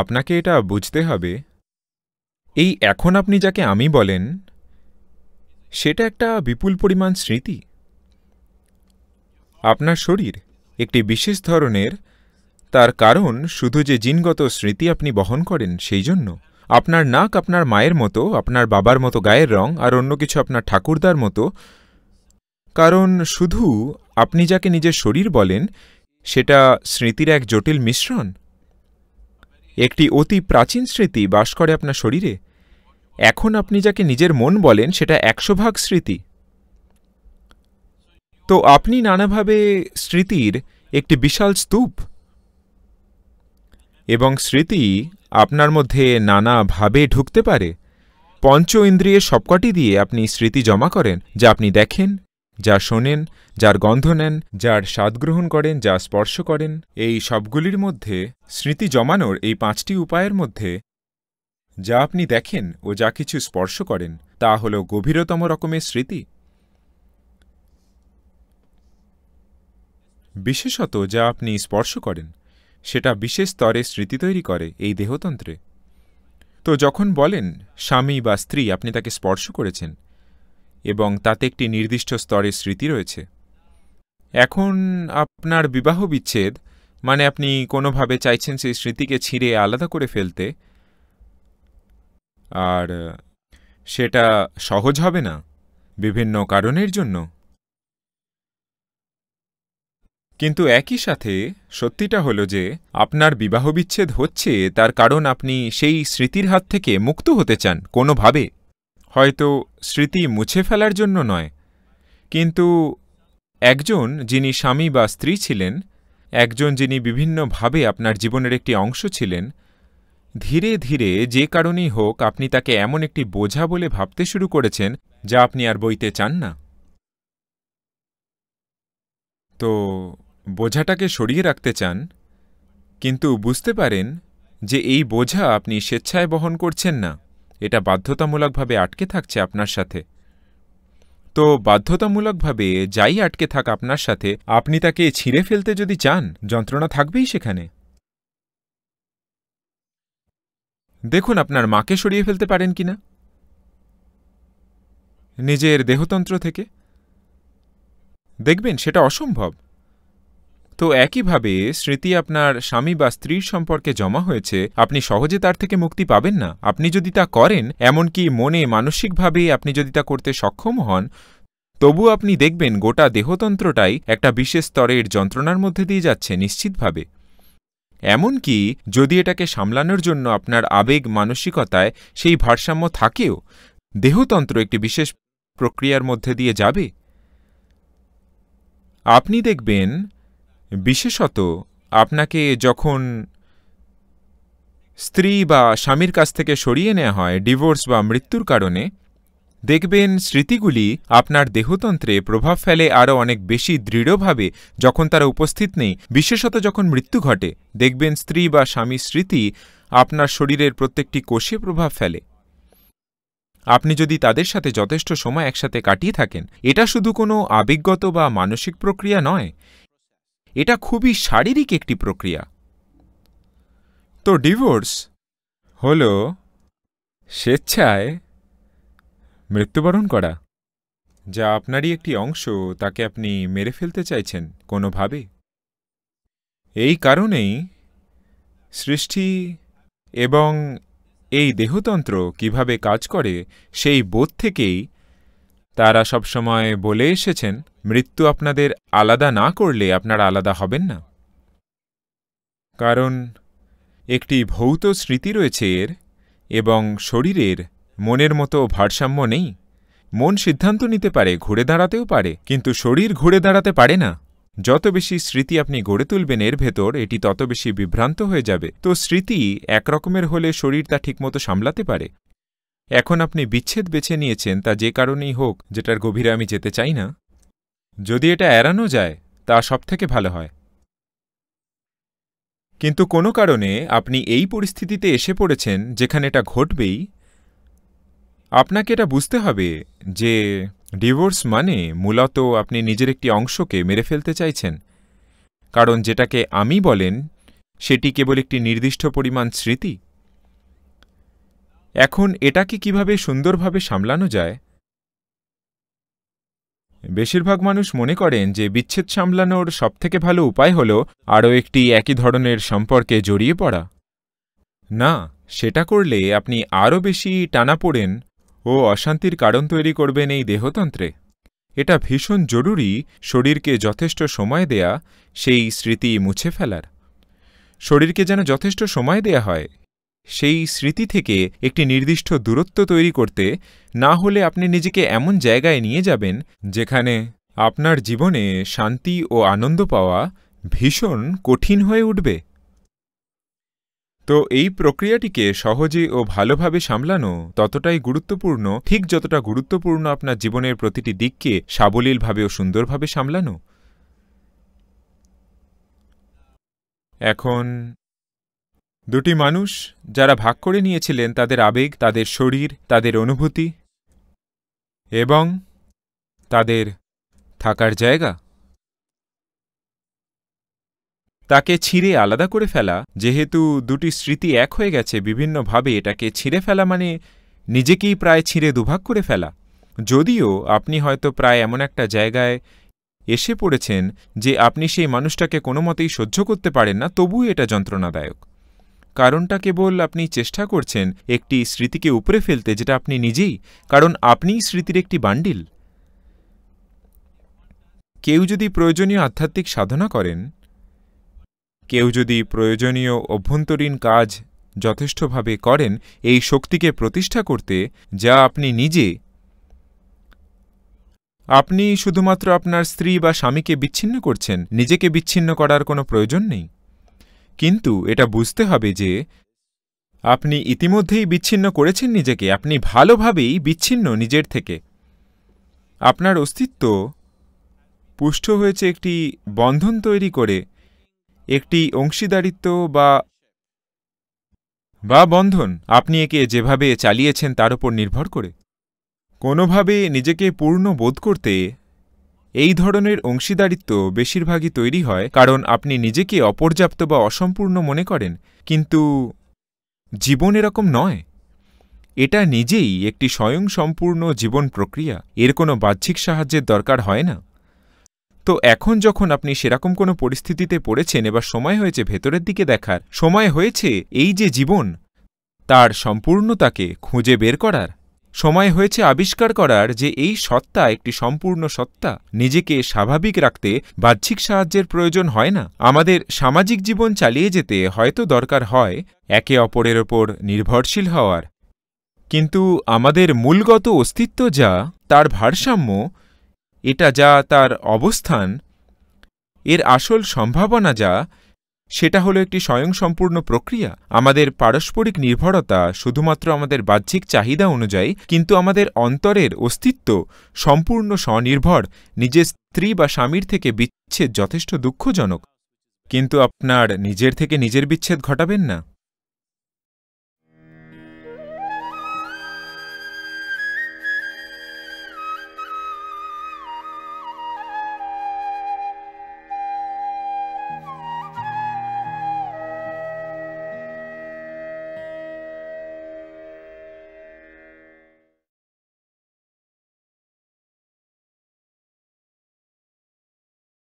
আপনাকে এটা বুঝতে হবে এই এখন আপনি যাকে আমি বলেন সেটা একটা বিপুল পরিমাণ স্মৃতি আপনার শরীর একটি বিশেষ ধরনের তার কারণ শুধু যে জিনগত স্মৃতি আপনি বহন করেন সেই জন্য আপনার নাক আপনার মায়ের মতো আপনার বাবার মতো গায়ের রং আর অন্য কিছু আপনার ঠাকুরদার মতো কারণ শুধু আপনি যাকে নিজের শরীর বলেন সেটা স্মৃতির এক জটিল মিশ্রণ একটি অতি প্রাচীন স্মৃতি বাস করে আপনার শরীরে এখন আপনি যাকে নিজের মন বলেন সেটা একশো ভাগ স্মৃতি তো আপনি নানাভাবে স্মৃতির একটি বিশাল স্তূপ এবং স্মৃতি আপনার মধ্যে নানাভাবে ঢুকতে পারে পঞ্চ ইন্দ্রিয়ের সবকটি দিয়ে আপনি স্মৃতি জমা করেন যা আপনি দেখেন যা শোনেন যার গন্ধ নেন যার স্বাদ গ্রহণ করেন যা স্পর্শ করেন এই সবগুলির মধ্যে স্মৃতি জমানোর এই পাঁচটি উপায়ের মধ্যে যা আপনি দেখেন ও যা কিছু স্পর্শ করেন তা হল গভীরতম রকমের স্মৃতি বিশেষত যা আপনি স্পর্শ করেন সেটা বিশেষ স্তরে স্মৃতি তৈরি করে এই দেহতন্ত্রে তো যখন বলেন স্বামী বা স্ত্রী আপনি তাকে স্পর্শ করেছেন এবং তাতে একটি নির্দিষ্ট স্তরের স্মৃতি রয়েছে এখন আপনার বিবাহ বিচ্ছেদ মানে আপনি কোনোভাবে চাইছেন সেই স্মৃতিকে ছিঁড়ে আলাদা করে ফেলতে আর সেটা সহজ হবে না বিভিন্ন কারণের জন্য কিন্তু একই সাথে সত্যিটা হলো যে আপনার বিবাহবিচ্ছেদ হচ্ছে তার কারণ আপনি সেই স্মৃতির হাত থেকে মুক্ত হতে চান কোনোভাবে হয়তো স্মৃতি মুছে ফেলার জন্য নয় কিন্তু একজন যিনি স্বামী বা স্ত্রী ছিলেন একজন যিনি বিভিন্নভাবে আপনার জীবনের একটি অংশ ছিলেন ধীরে ধীরে যে কারণেই হোক আপনি তাকে এমন একটি বোঝা বলে ভাবতে শুরু করেছেন যা আপনি আর বইতে চান না তো বোঝাটাকে সরিয়ে রাখতে চান কিন্তু বুঝতে পারেন যে এই বোঝা আপনি স্বেচ্ছায় বহন করছেন না এটা বাধ্যতামূলকভাবে আটকে থাকছে আপনার সাথে তো বাধ্যতামূলকভাবে যাই আটকে থাক আপনার সাথে আপনি তাকে ছিঁড়ে ফেলতে যদি চান যন্ত্রণা থাকবেই সেখানে দেখুন আপনার মাকে সরিয়ে ফেলতে পারেন কিনা নিজের দেহতন্ত্র থেকে দেখবেন সেটা অসম্ভব তো একইভাবে স্মৃতি আপনার স্বামী বা স্ত্রীর সম্পর্কে জমা হয়েছে আপনি সহজে তার থেকে মুক্তি পাবেন না আপনি যদি তা করেন এমনকি মনে মানসিকভাবে আপনি যদি তা করতে সক্ষম হন তবু আপনি দেখবেন গোটা দেহতন্ত্রটাই একটা বিশেষ স্তরের যন্ত্রণার মধ্যে দিয়ে যাচ্ছে নিশ্চিতভাবে এমনকি যদি এটাকে সামলানোর জন্য আপনার আবেগ মানসিকতায় সেই ভারসাম্য থাকেও দেহতন্ত্র একটি বিশেষ প্রক্রিয়ার মধ্যে দিয়ে যাবে আপনি দেখবেন বিশেষত আপনাকে যখন স্ত্রী বা স্বামীর কাছ থেকে সরিয়ে নেওয়া হয় ডিভোর্স বা মৃত্যুর কারণে দেখবেন স্মৃতিগুলি আপনার দেহতন্ত্রে প্রভাব ফেলে আরও অনেক বেশি দৃঢ়ভাবে যখন তারা উপস্থিত নেই বিশেষত যখন মৃত্যু ঘটে দেখবেন স্ত্রী বা স্বামীর স্মৃতি আপনার শরীরের প্রত্যেকটি কোষে প্রভাব ফেলে আপনি যদি তাদের সাথে যথেষ্ট সময় একসাথে কাটিয়ে থাকেন এটা শুধু কোনো আবেগগত বা মানসিক প্রক্রিয়া নয় এটা খুবই শারীরিক একটি প্রক্রিয়া তো ডিভোর্স হল স্বেচ্ছায় মৃত্যুবরণ করা যা আপনারই একটি অংশ তাকে আপনি মেরে ফেলতে চাইছেন কোনোভাবে এই কারণেই সৃষ্টি এবং এই দেহতন্ত্র কিভাবে কাজ করে সেই বোধ থেকেই তারা সবসময় বলে এসেছেন মৃত্যু আপনাদের আলাদা না করলে আপনারা আলাদা হবেন না কারণ একটি ভৌত স্মৃতি রয়েছে এর এবং শরীরের মনের মতো ভারসাম্য নেই মন সিদ্ধান্ত নিতে পারে ঘুরে দাঁড়াতেও পারে কিন্তু শরীর ঘুরে দাঁড়াতে পারে না যত বেশি স্মৃতি আপনি গড়ে তুলবেন এর ভেতর এটি তত বেশি বিভ্রান্ত হয়ে যাবে তো স্মৃতি একরকমের হলে শরীর তা ঠিকমতো সামলাতে পারে এখন আপনি বিচ্ছেদ বেছে নিয়েছেন তা যে কারণেই হোক যেটার গভীরে আমি যেতে চাই না যদি এটা এড়ানো যায় তা সবথেকে ভালো হয় কিন্তু কোনো কারণে আপনি এই পরিস্থিতিতে এসে পড়েছেন যেখানে এটা ঘটবেই আপনাকে এটা বুঝতে হবে যে ডিভোর্স মানে মূলত আপনি নিজের একটি অংশকে মেরে ফেলতে চাইছেন কারণ যেটাকে আমি বলেন সেটি কেবল একটি নির্দিষ্ট পরিমাণ স্মৃতি এখন এটাকে কিভাবে সুন্দরভাবে সামলানো যায় বেশিরভাগ মানুষ মনে করেন যে বিচ্ছেদ সামলানোর সবথেকে ভালো উপায় হল আরও একটি একই ধরনের সম্পর্কে জড়িয়ে পড়া না সেটা করলে আপনি আরও বেশি টানা পড়েন ও অশান্তির কারণ তৈরি করবেন এই দেহতন্ত্রে এটা ভীষণ জরুরি শরীরকে যথেষ্ট সময় দেয়া সেই স্মৃতি মুছে ফেলার শরীরকে যেন যথেষ্ট সময় দেয়া হয় সেই স্মৃতি থেকে একটি নির্দিষ্ট দূরত্ব তৈরি করতে না হলে আপনি নিজেকে এমন জায়গায় নিয়ে যাবেন যেখানে আপনার জীবনে শান্তি ও আনন্দ পাওয়া ভীষণ কঠিন হয়ে উঠবে তো এই প্রক্রিয়াটিকে সহজে ও ভালোভাবে সামলানো ততটাই গুরুত্বপূর্ণ ঠিক যতটা গুরুত্বপূর্ণ আপনার জীবনের প্রতিটি দিককে সাবলীলভাবে ও সুন্দরভাবে সামলানো এখন দুটি মানুষ যারা ভাগ করে নিয়েছিলেন তাদের আবেগ তাদের শরীর তাদের অনুভূতি এবং তাদের থাকার জায়গা তাকে ছিঁড়ে আলাদা করে ফেলা যেহেতু দুটি স্মৃতি এক হয়ে গেছে বিভিন্নভাবে এটাকে ছিঁড়ে ফেলা মানে নিজেকেই প্রায় ছিঁড়ে দুভাগ করে ফেলা যদিও আপনি হয়তো প্রায় এমন একটা জায়গায় এসে পড়েছেন যে আপনি সেই মানুষটাকে কোনো মতেই সহ্য করতে পারেন না তবু এটা যন্ত্রণাদায়ক কারণটা কেবল আপনি চেষ্টা করছেন একটি স্মৃতিকে উপরে ফেলতে যেটা আপনি নিজেই কারণ আপনিই স্মৃতির একটি বান্ডিল কেউ যদি প্রয়োজনীয় আধ্যাত্মিক সাধনা করেন কেউ যদি প্রয়োজনীয় অভ্যন্তরীণ কাজ যথেষ্টভাবে করেন এই শক্তিকে প্রতিষ্ঠা করতে যা আপনি নিজে আপনি শুধুমাত্র আপনার স্ত্রী বা স্বামীকে বিচ্ছিন্ন করছেন নিজেকে বিচ্ছিন্ন করার কোনো প্রয়োজন নেই কিন্তু এটা বুঝতে হবে যে আপনি ইতিমধ্যেই বিচ্ছিন্ন করেছেন নিজেকে আপনি ভালোভাবেই বিচ্ছিন্ন নিজের থেকে আপনার অস্তিত্ব পুষ্ট হয়েছে একটি বন্ধন তৈরি করে একটি অংশীদারিত্ব বা বা বন্ধন আপনি একে যেভাবে চালিয়েছেন তার উপর নির্ভর করে কোনোভাবে নিজেকে পূর্ণ বোধ করতে এই ধরনের অংশীদারিত্ব বেশিরভাগই তৈরি হয় কারণ আপনি নিজেকে অপর্যাপ্ত বা অসম্পূর্ণ মনে করেন কিন্তু জীবন এরকম নয় এটা নিজেই একটি স্বয়ংসম্পূর্ণ জীবন প্রক্রিয়া এর কোনো বাহ্যিক সাহায্যের দরকার হয় না তো এখন যখন আপনি সেরকম কোনো পরিস্থিতিতে পড়েছেন এবার সময় হয়েছে ভেতরের দিকে দেখার সময় হয়েছে এই যে জীবন তার সম্পূর্ণতাকে খুঁজে বের করার সময় হয়েছে আবিষ্কার করার যে এই সত্তা একটি সম্পূর্ণ সত্তা নিজেকে স্বাভাবিক রাখতে বাহ্যিক সাহায্যের প্রয়োজন হয় না আমাদের সামাজিক জীবন চালিয়ে যেতে হয়তো দরকার হয় একে অপরের ওপর নির্ভরশীল হওয়ার কিন্তু আমাদের মূলগত অস্তিত্ব যা তার ভারসাম্য এটা যা তার অবস্থান এর আসল সম্ভাবনা যা সেটা হলো একটি স্বয়ংসম্পূর্ণ প্রক্রিয়া আমাদের পারস্পরিক নির্ভরতা শুধুমাত্র আমাদের বাহ্যিক চাহিদা অনুযায়ী কিন্তু আমাদের অন্তরের অস্তিত্ব সম্পূর্ণ স্বনির্ভর নিজের স্ত্রী বা স্বামীর থেকে বিচ্ছেদ যথেষ্ট দুঃখজনক কিন্তু আপনার নিজের থেকে নিজের বিচ্ছেদ ঘটাবেন না